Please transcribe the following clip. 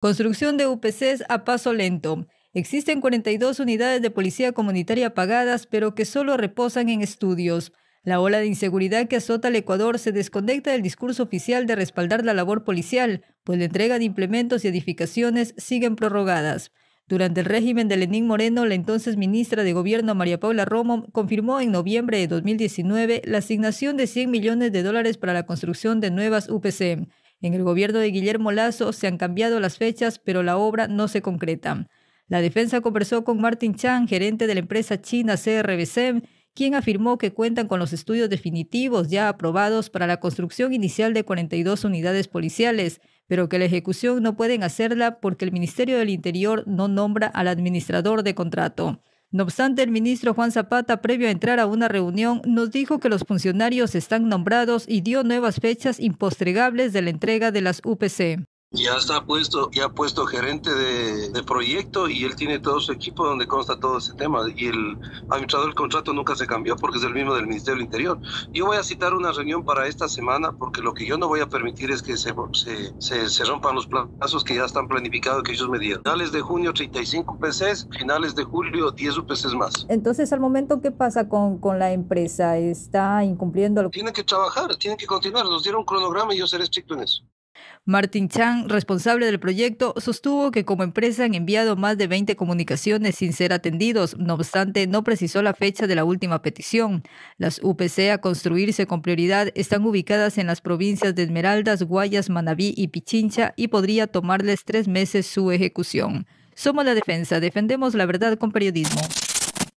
Construcción de UPCs a paso lento. Existen 42 unidades de policía comunitaria pagadas, pero que solo reposan en estudios. La ola de inseguridad que azota el Ecuador se desconecta del discurso oficial de respaldar la labor policial, pues la entrega de implementos y edificaciones siguen prorrogadas. Durante el régimen de Lenín Moreno, la entonces ministra de Gobierno María Paula Romo confirmó en noviembre de 2019 la asignación de 100 millones de dólares para la construcción de nuevas UPC. En el gobierno de Guillermo Lazo se han cambiado las fechas, pero la obra no se concreta. La defensa conversó con Martin Chan, gerente de la empresa china CRBC, quien afirmó que cuentan con los estudios definitivos ya aprobados para la construcción inicial de 42 unidades policiales, pero que la ejecución no pueden hacerla porque el Ministerio del Interior no nombra al administrador de contrato. No obstante, el ministro Juan Zapata, previo a entrar a una reunión, nos dijo que los funcionarios están nombrados y dio nuevas fechas impostregables de la entrega de las UPC. Ya está puesto, ya ha puesto gerente de, proyecto y él tiene todo su equipo donde consta todo ese tema. Y el administrador del contrato nunca se cambió porque es el mismo del Ministerio del Interior. Yo voy a citar una reunión para esta semana porque lo que yo no voy a permitir es que se, rompan los plazos que ya están planificados que ellos me dieron. Finales de junio 35 UPCs, finales de julio 10 UPCs más. Entonces, al momento, ¿qué pasa con, la empresa? ¿Está incumpliendo? Lo... Tienen que trabajar, tienen que continuar. Nos dieron un cronograma y yo seré estricto en eso. Martin Chan, responsable del proyecto, sostuvo que como empresa han enviado más de 20 comunicaciones sin ser atendidos, no obstante no precisó la fecha de la última petición. Las UPC a construirse con prioridad están ubicadas en las provincias de Esmeraldas, Guayas, Manabí y Pichincha y podría tomarles tres meses su ejecución. Somos la defensa, defendemos la verdad con periodismo.